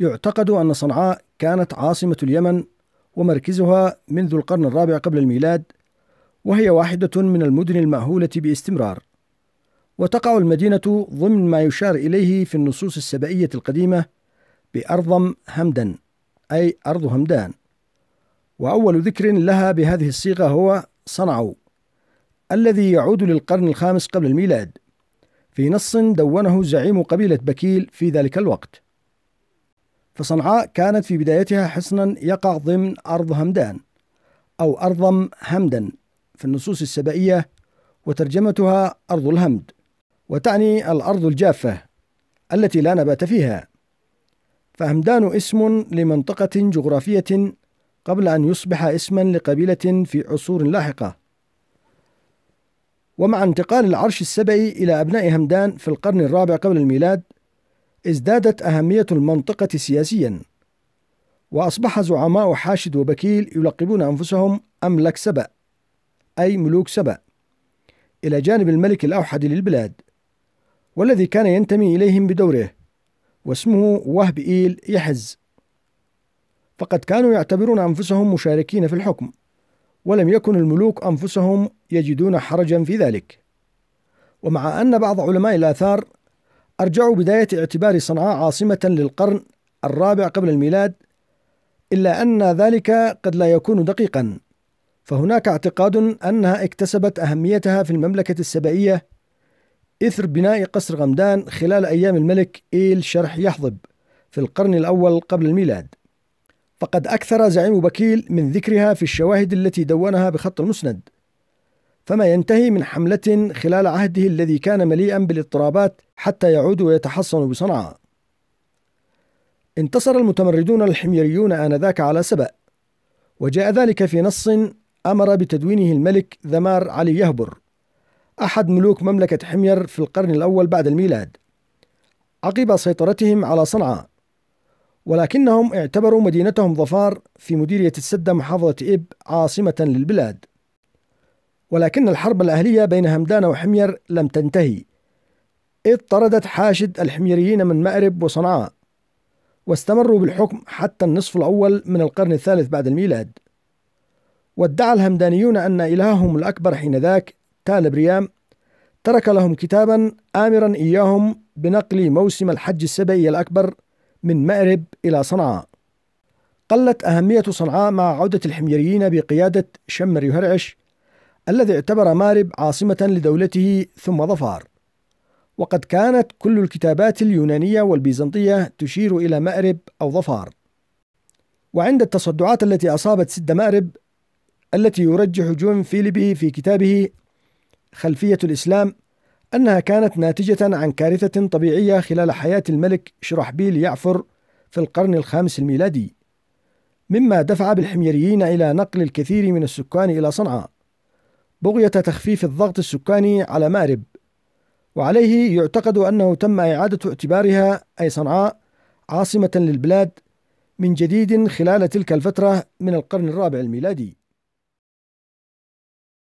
يعتقد أن صنعاء كانت عاصمة اليمن ومركزها منذ القرن الرابع قبل الميلاد وهي واحدة من المدن المأهولة باستمرار وتقع المدينة ضمن ما يشار إليه في النصوص السبائية القديمة بأرضم همدن أي أرض همدان وأول ذكر لها بهذه الصيغة هو صنعو الذي يعود للقرن الخامس قبل الميلاد في نص دونه زعيم قبيلة بكيل في ذلك الوقت فصنعاء كانت في بدايتها حصنا يقع ضمن أرض همدان أو أرضم همدا في النصوص السبائية وترجمتها أرض الهمد وتعني الأرض الجافة التي لا نبات فيها فهمدان اسم لمنطقة جغرافية قبل أن يصبح اسما لقبيلة في عصور لاحقة ومع انتقال العرش السبعي إلى أبناء همدان في القرن الرابع قبل الميلاد ازدادت أهمية المنطقة سياسيا وأصبح زعماء حاشد وبكيل يلقبون أنفسهم أملك سبأ أي ملوك سبأ إلى جانب الملك الأوحد للبلاد والذي كان ينتمي إليهم بدوره واسمه وهب إيل يحز فقد كانوا يعتبرون أنفسهم مشاركين في الحكم ولم يكن الملوك أنفسهم يجدون حرجا في ذلك ومع أن بعض علماء الآثار أرجع بداية اعتبار صنعاء عاصمة للقرن الرابع قبل الميلاد إلا أن ذلك قد لا يكون دقيقا فهناك اعتقاد أنها اكتسبت أهميتها في المملكة السبائية إثر بناء قصر غمدان خلال أيام الملك إيل شرح يحضب في القرن الأول قبل الميلاد فقد أكثر زعيم بكيل من ذكرها في الشواهد التي دونها بخط المسند فما ينتهي من حملة خلال عهده الذي كان مليئا بالاضطرابات حتى يعود ويتحصن بصنعاء. انتصر المتمردون الحميريون آنذاك على سبأ، وجاء ذلك في نص أمر بتدوينه الملك ذمار علي يهبر، أحد ملوك مملكة حمير في القرن الأول بعد الميلاد، عقب سيطرتهم على صنعاء، ولكنهم اعتبروا مدينتهم ظفار في مديرية السدة محافظة إب عاصمة للبلاد. ولكن الحرب الأهلية بين همدان وحمير لم تنتهي إذ طردت حاشد الحميريين من مأرب وصنعاء واستمروا بالحكم حتى النصف الأول من القرن الثالث بعد الميلاد وادعى الهمدانيون أن إلههم الأكبر حينذاك تال بريام ترك لهم كتابا آمرا إياهم بنقل موسم الحج السبعي الأكبر من مأرب إلى صنعاء قلت أهمية صنعاء مع عودة الحميريين بقيادة شمر يهرعش الذي اعتبر مارب عاصمة لدولته ثم ظفار وقد كانت كل الكتابات اليونانية والبيزنطية تشير إلى مأرب أو ظفار وعند التصدعات التي أصابت سد مأرب التي يرجح جون فيليبي في كتابه خلفية الإسلام أنها كانت ناتجة عن كارثة طبيعية خلال حياة الملك شرحبيل يعفر في القرن الخامس الميلادي مما دفع بالحميريين إلى نقل الكثير من السكان إلى صنعاء بغية تخفيف الضغط السكاني على مأرب وعليه يعتقد أنه تم إعادة اعتبارها أي صنعاء عاصمة للبلاد من جديد خلال تلك الفترة من القرن الرابع الميلادي